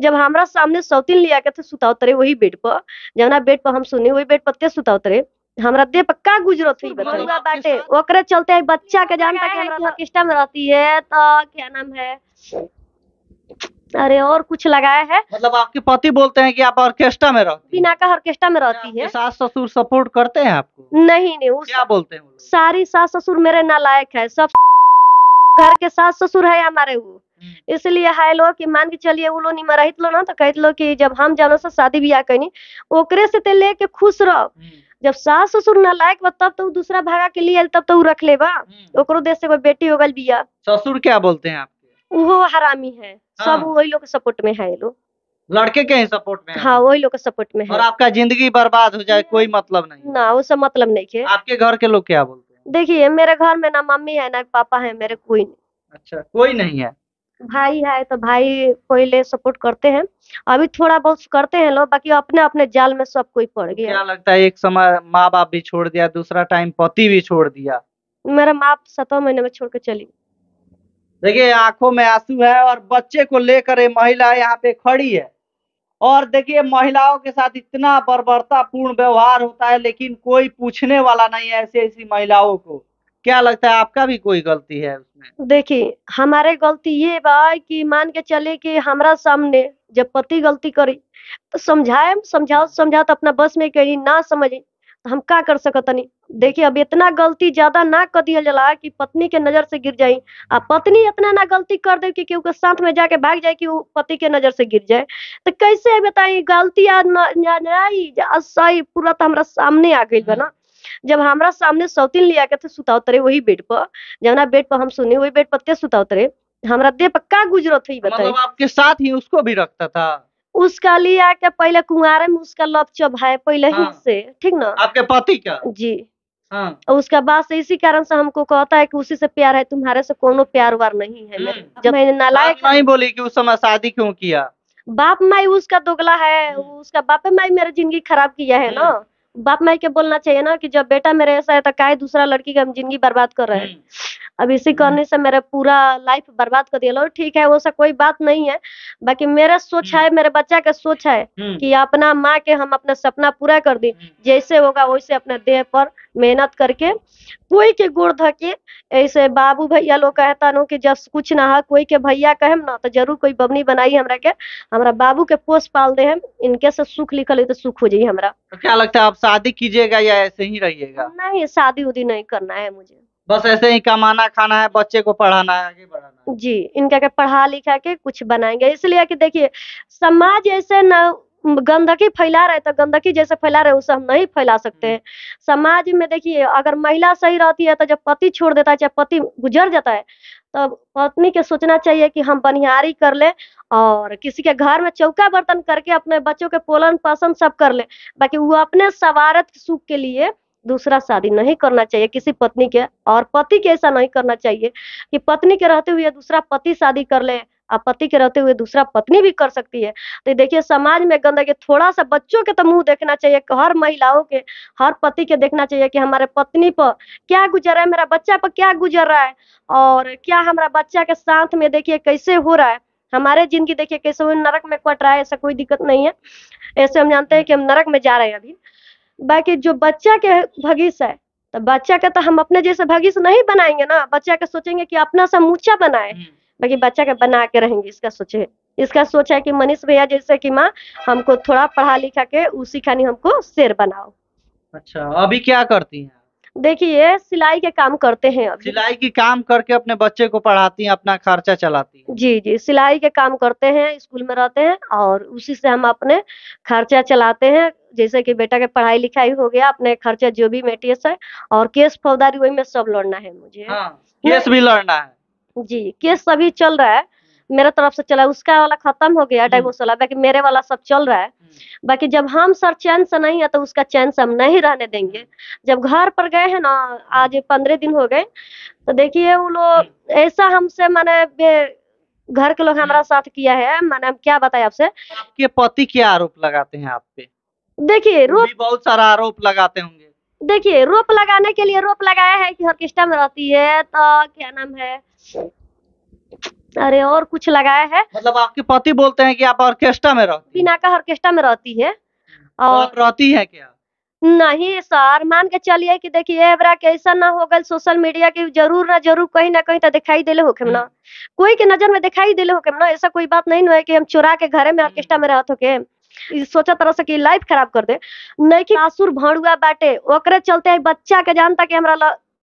जब हमारा सामने सौतीन लिया के थे सुता उतरे वही बेड पर जवना बेड पर हम सुने वही बेड पत्ते सुता उतरे हमारा देह पर का गुजरत हुई बाटे ओकरे चलते बच्चा के जान तक हमारा ऑर्केस्ट्रा में रहती है तो क्या नाम है अरे और कुछ लगाया है मतलब आपके पति बोलते हैं कि आप ऑर्केस्ट्रा में रहती बिना का ऑर्केस्ट्रा में रहती है सास ससुर सपोर्ट करते हैं आपको नहीं नहीं उस क्या बोलते हैं सारी सास ससुर मेरे नालायक है सब घर के सास ससुर है हमारे वो हम्म। इसलिए हाय लोग कि मान के चलिए वो लोग निमा लो ना तो कहत लो कि जब हम जानो से शादी ब्याह कैनी ओकरे से ते लेके खुश रह हम्म। जब सास ससुर ना लायक बा तब तो दूसरा भागा के लिए तब तो रख ले बा हम्म। ओकरो देश से कोई बेटी हो गल बिया ससुर क्या बोलते हैं आप वो हरामी है सब वही हाँ। लोग सपोर्ट में है लोग लड़के के सपोर्ट में हाँ वही लोग सपोर्ट में है और आपका जिंदगी बर्बाद हो जाए कोई मतलब नहीं ना वो सब मतलब नहीं है आपके घर के लोग क्या बोलते हैं देखिए मेरे घर में ना मम्मी है ना पापा है मेरे कोई नहीं अच्छा कोई नहीं है भाई है तो भाई कोई ले सपोर्ट करते हैं अभी थोड़ा बहुत करते हैं लोग बाकी अपने अपने जाल में सब कोई पड़ गया क्या लगता है एक समय माँ बाप भी छोड़ दिया दूसरा टाइम पति भी छोड़ दिया मेरा माँ सतह महीने में छोड़ के चली देखिए आंखों में आंसू है और बच्चे को लेकर ये महिला यहाँ पे खड़ी है और देखिए महिलाओं के साथ इतना बर्बरतापूर्ण व्यवहार होता है लेकिन कोई पूछने वाला नहीं है ऐसी ऐसी महिलाओं को क्या लगता है आपका भी कोई गलती है उसमें देखिए हमारे गलती ये बा कि मान के चले कि हमारा सामने जब पति गलती करी तो समझाए समझाओ समझा तो अपना बस में करी ना समझे तो हम का कर सकतनी देखिए अब इतना गलती ज्यादा ना कर दिया जला कि पत्नी के नजर से गिर जाए आ पत्नी इतना ना गलती कर दे कि के साथ में जाके भाग जाए कि वो पति के नजर से गिर जाए तो कैसे बताई गलती आ सही पूरा तो हमारा सामने आ गई हम्म। ना जब हमारा सामने सौतीन लिया के थे सुता उतरे वही बेड पर जमना बेड पर हम सुने वही बेड पर ते सुता उतरे हमारा देह पर का गुजरत है मतलब आपके साथ ही उसको भी रखता था उसका लिया के पहले कुंवारे में उसका लप चबाए पहले हाँ। ही से ठीक ना आपके पति का जी हाँ। उसका बात से इसी कारण से हमको कहता है कि उसी से प्यार है तुम्हारे से कोनो प्यार वार नहीं है मेरे हम्म। जब मैंने नालायक नहीं बोली कि उस समय शादी क्यों किया बाप माई उसका दोगला है हम्म। उसका बाप माई मेरी जिंदगी खराब किया है हम्म। ना बाप माई के बोलना चाहिए ना कि जब बेटा मेरे ऐसा है तो काय दूसरा लड़की का हम जिंदगी बर्बाद कर रहे हैं हम्म। अब इसी हम्म। करने से मेरा पूरा लाइफ बर्बाद कर दिया ठीक है वो सब कोई बात नहीं है बाकी मेरा सोच हम्म। है मेरे बच्चा का सोच है हम्म। कि अपना माँ के हम अपना सपना पूरा कर दी जैसे होगा वैसे अपने देह पर मेहनत करके कोई के गुड़ धके ऐसे बाबू भैया लोग कहता नो कि जब कुछ ना है कोई के भैया कहे ना तो जरूर कोई बबनी बनाई हमरा के हमारा बाबू के पोष पाल दे हम इनके से सुख लिखल तो सुख हो जाये हमारा तो क्या लगता है आप शादी कीजिएगा या ऐसे ही रहिएगा नहीं शादी उदी नहीं करना है मुझे बस ऐसे ही कमाना खाना है बच्चे को पढ़ाना है आगे बढ़ाना है। जी इनका के पढ़ा लिखा के कुछ बनाएंगे इसलिए कि देखिए समाज ऐसे न गंदगी फैला रहे तो गंदगी जैसे फैला रहे उसे हम नहीं फैला सकते हैं समाज में देखिए अगर महिला सही रहती है तो जब पति छोड़ देता है चाहे पति गुजर जाता है तो पत्नी के सोचना चाहिए कि हम बनिहारी कर ले और किसी के घर में चौका बर्तन करके अपने बच्चों के पोलन पोषण सब कर ले बाकी वो अपने सवारत सुख के लिए दूसरा शादी नहीं करना चाहिए किसी पत्नी के और पति के ऐसा नहीं करना चाहिए कि पत्नी के रहते हुए दूसरा पति शादी कर ले आप पति के रहते हुए दूसरा पत्नी भी कर सकती है तो देखिए समाज में गंदगी थोड़ा सा बच्चों के तो मुंह देखना चाहिए हर महिलाओं के हर पति के देखना चाहिए कि हमारे पत्नी पर क्या गुजर रहा है मेरा बच्चा पर क्या गुजर रहा है और क्या हमारा बच्चा के साथ में देखिए कैसे हो रहा है हमारे जिंदगी देखिए कैसे नरक में कट रहा है ऐसा कोई दिक्कत नहीं है ऐसे हम जानते हैं कि हम नरक में जा रहे हैं अभी बाकी जो बच्चा के भविष्य है तो बच्चा का तो हम अपने जैसे भविष्य नहीं बनाएंगे ना बच्चा का सोचेंगे कि अपना सा मूचा बनाए हम्म। बाकी बच्चा का बना के रहेंगे इसका सोचे इसका सोच है कि मनीष भैया जैसे कि माँ हमको थोड़ा पढ़ा लिखा के उसी खानी हमको शेर बनाओ अच्छा अभी क्या करती हैं देखिए सिलाई के काम करते हैं अभी सिलाई की काम करके अपने बच्चे को पढ़ाती हैं अपना खर्चा चलाती हैं जी जी सिलाई के काम करते हैं स्कूल में रहते हैं और उसी से हम अपने खर्चा चलाते हैं जैसे कि बेटा के पढ़ाई लिखाई हो गया अपने खर्चा जो भी मेटियस है और केस फौजदारी वही में सब लड़ना है मुझे हाँ, केस भी लड़ना है जी केस सभी चल रहा है मेरे तरफ से चला उसका वाला खत्म हो गया डाइवोर्स हम्म। वाला बाकी मेरे वाला सब चल रहा है हम्म। बाकी जब हम सर चैन से नहीं है तो उसका चैन से हम नहीं रहने देंगे जब घर पर गए हैं ना आज पंद्रह दिन हो गए तो देखिए वो लोग हम्म। ऐसा हमसे मैंने घर के लोग हमारा साथ किया है मैंने हम क्या बताया आपसे आपके पति क्या आरोप लगाते हैं आप पे देखिए रोप बहुत सारा आरोप लगाते होंगे देखिए रोप लगाने के लिए रोप लगाया है कि हर में रहती है तो क्या नाम है अरे और कुछ लगाया है मतलब आपके पति बोलते हैं कि आप ऑर्केस्ट्रा में रहो बिना का ऑर्केस्ट्रा में रहती है तो और तो रहती है क्या नहीं सर मान के चलिए कि देखिए एबरा के ना हो गल सोशल मीडिया के जरूर ना जरूर कहीं ना कहीं तो दिखाई दे हो ना हम्म। कोई के नजर में दिखाई दे हो ना ऐसा कोई बात नहीं है कि हम चुरा के घरे में ऑर्केस्ट्रा में रहते हो के सोचा तरह से लाइफ खराब कर दे नहीं कि आसुर भड़ुआ बाटे ओकरे चलते बच्चा के जानता कि हमारा